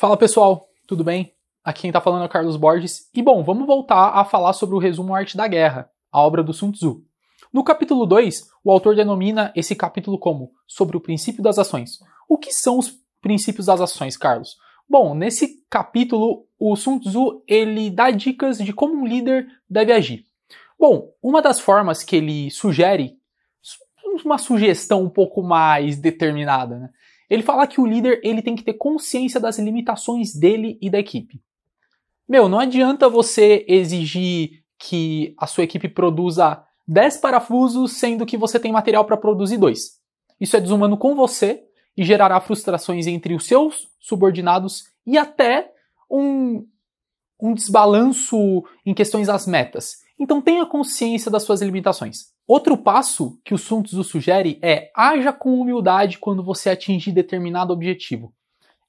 Fala pessoal, tudo bem? Aqui quem tá falando é o Carlos Borges. E bom, vamos voltar a falar sobre o resumo Arte da Guerra, a obra do Sun Tzu. No capítulo 2, o autor denomina esse capítulo como Sobre o princípio das ações. O que são os princípios das ações, Carlos? Bom, nesse capítulo, o Sun Tzu ele dá dicas de como um líder deve agir. Bom, uma das formas que ele sugere, uma sugestão um pouco mais determinada, né, ele fala que o líder ele tem que ter consciência das limitações dele e da equipe. Meu, não adianta você exigir que a sua equipe produza 10 parafusos, sendo que você tem material para produzir dois. Isso é desumano com você e gerará frustrações entre os seus subordinados e até um, um desbalanço em questões às metas. Então tenha consciência das suas limitações. Outro passo que o Sun Tzu sugere é haja com humildade quando você atingir determinado objetivo.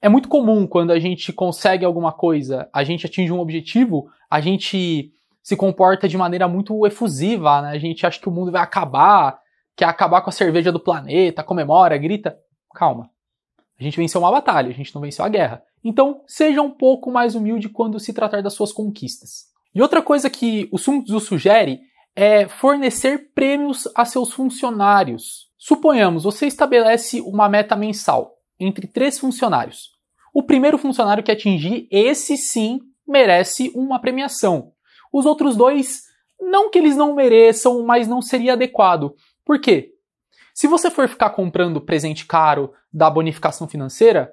É muito comum quando a gente consegue alguma coisa, a gente atinge um objetivo, a gente se comporta de maneira muito efusiva, né? A gente acha que o mundo vai acabar, quer acabar com a cerveja do planeta, comemora, grita. Calma. A gente venceu uma batalha, a gente não venceu a guerra. Então, seja um pouco mais humilde quando se tratar das suas conquistas. E outra coisa que o Sun Tzu sugere é fornecer prêmios a seus funcionários. Suponhamos, você estabelece uma meta mensal entre três funcionários. O primeiro funcionário que atingir, esse sim, merece uma premiação. Os outros dois, não que eles não mereçam, mas não seria adequado. Por quê? Se você for ficar comprando presente caro da bonificação financeira,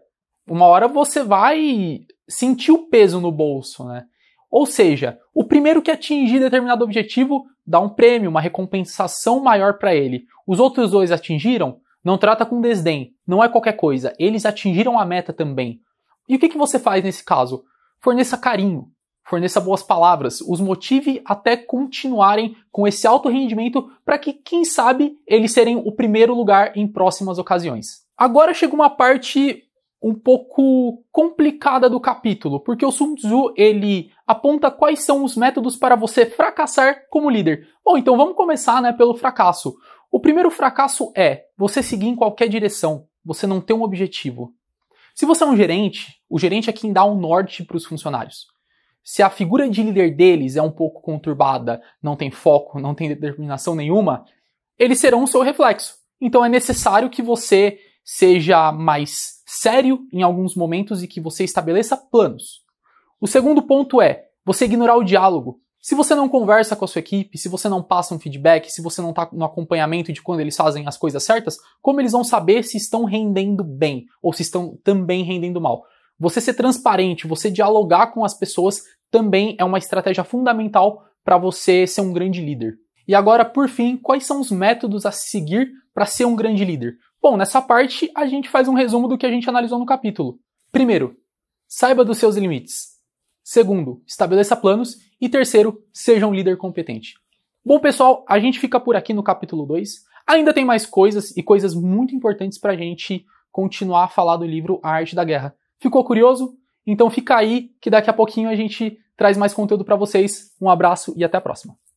uma hora você vai sentir o peso no bolso, né? Ou seja, o primeiro que atingir determinado objetivo dá um prêmio, uma recompensação maior para ele. Os outros dois atingiram? Não trata com desdém, não é qualquer coisa. Eles atingiram a meta também. E o que, que você faz nesse caso? Forneça carinho, forneça boas palavras, os motive até continuarem com esse alto rendimento para que, quem sabe, eles serem o primeiro lugar em próximas ocasiões. Agora chega uma parte um pouco complicada do capítulo, porque o Sun Tzu ele aponta quais são os métodos para você fracassar como líder. Bom, então vamos começar, né, pelo fracasso. O primeiro fracasso é você seguir em qualquer direção, você não ter um objetivo. Se você é um gerente, o gerente é quem dá um norte para os funcionários. Se a figura de líder deles é um pouco conturbada, não tem foco, não tem determinação nenhuma, eles serão o seu reflexo. Então é necessário que você seja mais sério em alguns momentos e que você estabeleça planos. O segundo ponto é você ignorar o diálogo. Se você não conversa com a sua equipe, se você não passa um feedback, se você não está no acompanhamento de quando eles fazem as coisas certas, como eles vão saber se estão rendendo bem ou se estão também rendendo mal? Você ser transparente, você dialogar com as pessoas também é uma estratégia fundamental para você ser um grande líder. E agora, por fim, quais são os métodos a seguir para ser um grande líder? Bom, nessa parte a gente faz um resumo do que a gente analisou no capítulo. Primeiro, saiba dos seus limites. Segundo, estabeleça planos. E terceiro, seja um líder competente. Bom, pessoal, a gente fica por aqui no capítulo 2. Ainda tem mais coisas e coisas muito importantes para a gente continuar a falar do livro A Arte da Guerra. Ficou curioso? Então fica aí que daqui a pouquinho a gente traz mais conteúdo para vocês. Um abraço e até a próxima.